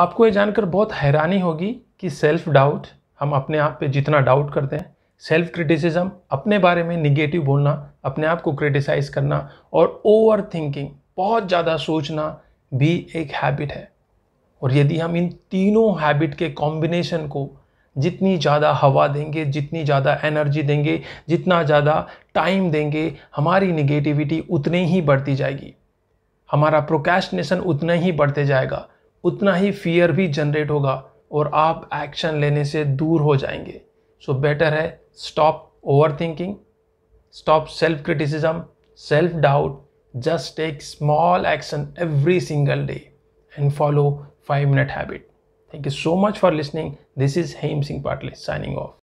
आपको ये जानकर बहुत हैरानी होगी कि सेल्फ डाउट हम अपने आप पे जितना डाउट करते हैं सेल्फ क्रिटिसिज्म अपने बारे में निगेटिव बोलना अपने आप को क्रिटिसाइज़ करना और ओवर थिंकिंग बहुत ज़्यादा सोचना भी एक हैबिट है और यदि हम इन तीनों हैबिट के कॉम्बिनेशन को जितनी ज़्यादा हवा देंगे जितनी ज़्यादा एनर्जी देंगे जितना ज़्यादा टाइम देंगे हमारी निगेटिविटी उतनी ही बढ़ती जाएगी हमारा प्रोकेशनेशन उतना ही बढ़ते जाएगा उतना ही फियर भी जनरेट होगा और आप एक्शन लेने से दूर हो जाएंगे सो so बेटर है stop overthinking stop self criticism self doubt just take small action every single day and follow five minute habit thank you so much for listening this is Hem Singh Patle signing of